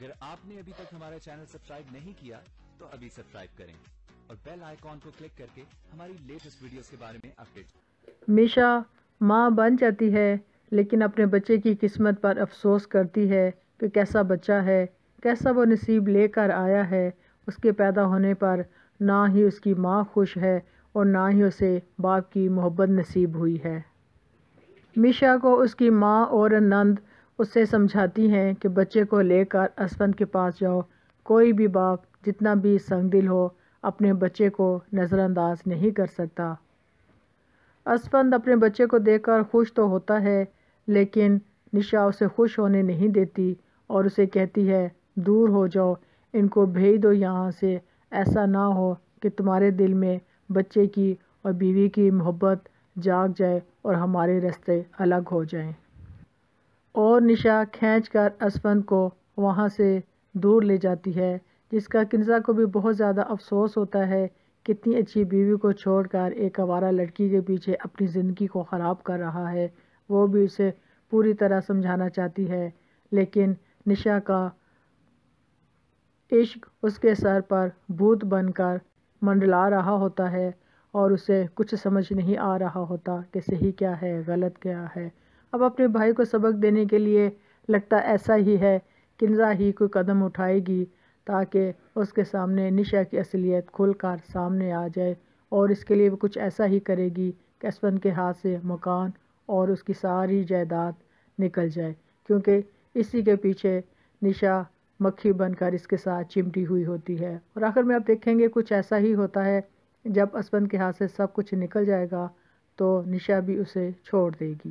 अगर आपने अभी तक हमारा चैनल सब्सक्राइब नहीं किया तो अभी सब्सक्राइब करें और बेल आइकॉन को क्लिक करके हमारी लेटेस्ट वीडियोस के बारे में अपडेट मिशा माँ बन जाती है लेकिन अपने बच्चे की किस्मत पर अफसोस करती है कि कैसा बच्चा है कैसा वो नसीब लेकर आया है उसके पैदा होने पर ना ही उसकी माँ खुश है और ना ही उसे बाप की मोहब्बत नसीब हुई है मिशा को उसकी माँ और नंद उससे समझाती हैं कि बच्चे को लेकर असवंत के पास जाओ कोई भी बाप जितना भी संगदिल हो अपने बच्चे को नज़रअंदाज नहीं कर सकता असवंत अपने बच्चे को देखकर खुश तो होता है लेकिन निशा उसे खुश होने नहीं देती और उसे कहती है दूर हो जाओ इनको भेज दो यहाँ से ऐसा ना हो कि तुम्हारे दिल में बच्चे की और बीवी की मोहब्बत जाग जाए और हमारे रास्ते अलग हो जाएं। और निशा खींचकर असफन को वहाँ से दूर ले जाती है जिसका किन्जा को भी बहुत ज़्यादा अफसोस होता है कितनी अच्छी बीवी को छोड़कर एक आवारा लड़की के पीछे अपनी ज़िंदगी को ख़राब कर रहा है वो भी उसे पूरी तरह समझाना चाहती है लेकिन निशा का इश्क उसके सर पर भूत बनकर मंडला रहा होता है और उसे कुछ समझ नहीं आ रहा होता कि सही क्या है गलत क्या है अब अपने भाई को सबक देने के लिए लगता ऐसा ही है किन्जा ही कोई कदम उठाएगी ताकि उसके सामने निशा की असलियत खुलकर सामने आ जाए और इसके लिए वो कुछ ऐसा ही करेगी कि असफन के हाथ से मकान और उसकी सारी जायदाद निकल जाए क्योंकि इसी के पीछे निशा मक्खी बनकर इसके साथ चिमटी हुई होती है और आखिर में आप देखेंगे कुछ ऐसा ही होता है जब असबंद के हाथ से सब कुछ निकल जाएगा तो निशा भी उसे छोड़ देगी